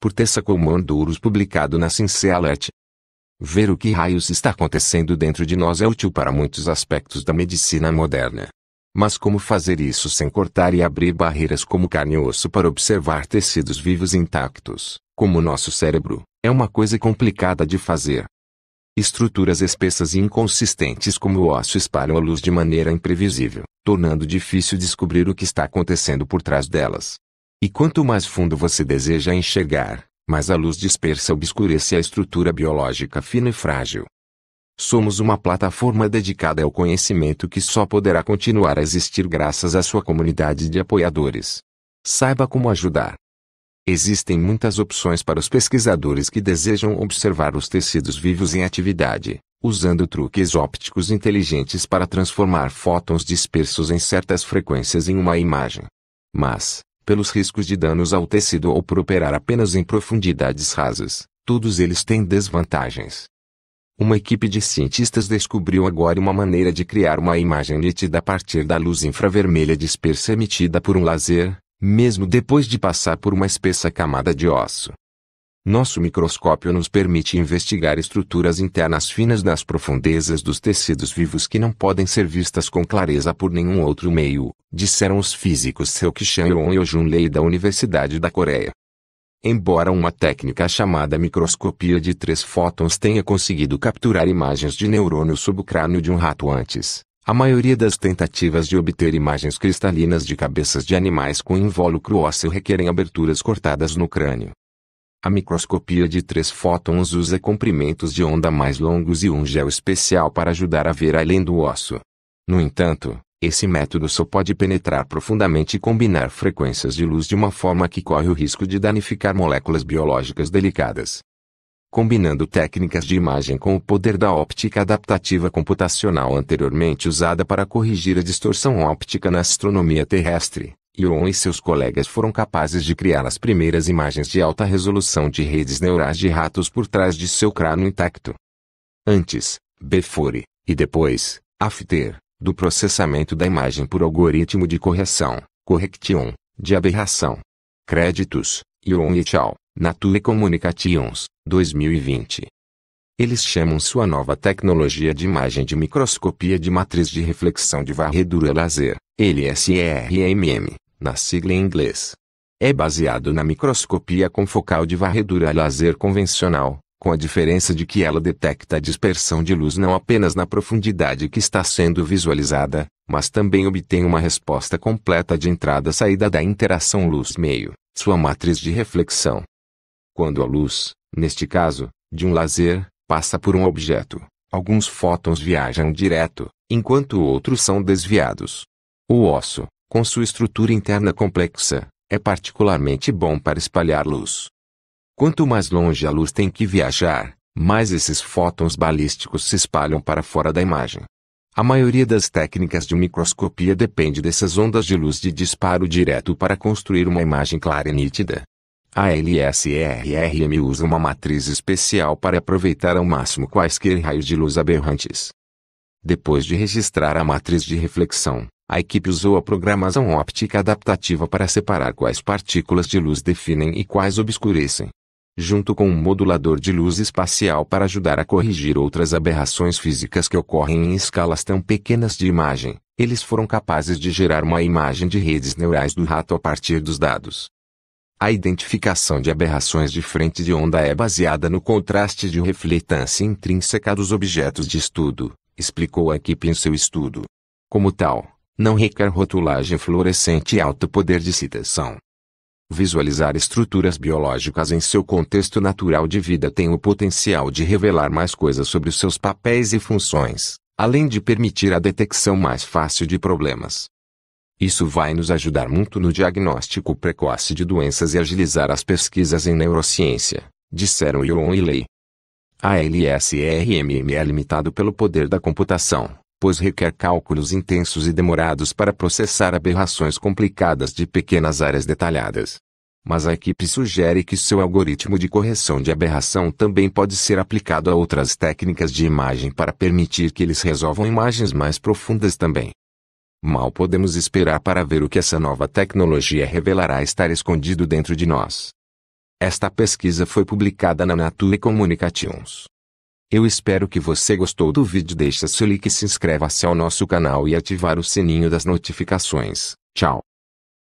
por Tessa Coleman Duros publicado na Cincellet. Ver o que raios está acontecendo dentro de nós é útil para muitos aspectos da medicina moderna. Mas como fazer isso sem cortar e abrir barreiras como carne e osso para observar tecidos vivos intactos, como o nosso cérebro, é uma coisa complicada de fazer. Estruturas espessas e inconsistentes como o osso espalham a luz de maneira imprevisível, tornando difícil descobrir o que está acontecendo por trás delas. E quanto mais fundo você deseja enxergar, mais a luz dispersa obscurece a estrutura biológica fina e frágil. Somos uma plataforma dedicada ao conhecimento que só poderá continuar a existir graças à sua comunidade de apoiadores. Saiba como ajudar. Existem muitas opções para os pesquisadores que desejam observar os tecidos vivos em atividade, usando truques ópticos inteligentes para transformar fótons dispersos em certas frequências em uma imagem. Mas, pelos riscos de danos ao tecido ou por operar apenas em profundidades rasas, todos eles têm desvantagens. Uma equipe de cientistas descobriu agora uma maneira de criar uma imagem nítida a partir da luz infravermelha dispersa emitida por um laser, mesmo depois de passar por uma espessa camada de osso. Nosso microscópio nos permite investigar estruturas internas finas nas profundezas dos tecidos vivos que não podem ser vistas com clareza por nenhum outro meio, disseram os físicos Seokchan Yeon e Jun Lee da Universidade da Coreia. Embora uma técnica chamada microscopia de três fótons tenha conseguido capturar imagens de neurônios sob o crânio de um rato antes, a maioria das tentativas de obter imagens cristalinas de cabeças de animais com invólucro ósseo requerem aberturas cortadas no crânio, a microscopia de três fótons usa comprimentos de onda mais longos e um gel especial para ajudar a ver além do osso. No entanto, esse método só pode penetrar profundamente e combinar frequências de luz de uma forma que corre o risco de danificar moléculas biológicas delicadas. Combinando técnicas de imagem com o poder da óptica adaptativa computacional anteriormente usada para corrigir a distorção óptica na astronomia terrestre, Yuan e seus colegas foram capazes de criar as primeiras imagens de alta resolução de redes neurais de ratos por trás de seu crânio intacto. Antes, Before, e depois, After, do processamento da imagem por algoritmo de correção, correction, de aberração. Créditos, Yuan et al., Nature Communications, 2020. Eles chamam sua nova tecnologia de imagem de microscopia de matriz de reflexão de varredura laser, LSRMM, na sigla em inglês. É baseado na microscopia com focal de varredura a laser convencional, com a diferença de que ela detecta a dispersão de luz não apenas na profundidade que está sendo visualizada, mas também obtém uma resposta completa de entrada-saída da interação luz-meio, sua matriz de reflexão. Quando a luz, neste caso, de um laser, passa por um objeto, alguns fótons viajam direto, enquanto outros são desviados. O osso, com sua estrutura interna complexa, é particularmente bom para espalhar luz. Quanto mais longe a luz tem que viajar, mais esses fótons balísticos se espalham para fora da imagem. A maioria das técnicas de microscopia depende dessas ondas de luz de disparo direto para construir uma imagem clara e nítida. A LSRRM usa uma matriz especial para aproveitar ao máximo quaisquer raios de luz aberrantes. Depois de registrar a matriz de reflexão, a equipe usou a programação óptica adaptativa para separar quais partículas de luz definem e quais obscurecem, junto com um modulador de luz espacial para ajudar a corrigir outras aberrações físicas que ocorrem em escalas tão pequenas de imagem. Eles foram capazes de gerar uma imagem de redes neurais do rato a partir dos dados. A identificação de aberrações de frente de onda é baseada no contraste de refletância intrínseca dos objetos de estudo, explicou a equipe em seu estudo. Como tal, não requer rotulagem fluorescente e alto poder de citação. Visualizar estruturas biológicas em seu contexto natural de vida tem o potencial de revelar mais coisas sobre seus papéis e funções, além de permitir a detecção mais fácil de problemas. Isso vai nos ajudar muito no diagnóstico precoce de doenças e agilizar as pesquisas em neurociência, disseram Yuan e Lei. A LSRMM é limitado pelo poder da computação, pois requer cálculos intensos e demorados para processar aberrações complicadas de pequenas áreas detalhadas. Mas a equipe sugere que seu algoritmo de correção de aberração também pode ser aplicado a outras técnicas de imagem para permitir que eles resolvam imagens mais profundas também. Mal podemos esperar para ver o que essa nova tecnologia revelará estar escondido dentro de nós. Esta pesquisa foi publicada na Nature Communications. Eu espero que você gostou do vídeo. Deixa seu like, se inscreva-se ao nosso canal e ativar o sininho das notificações. Tchau.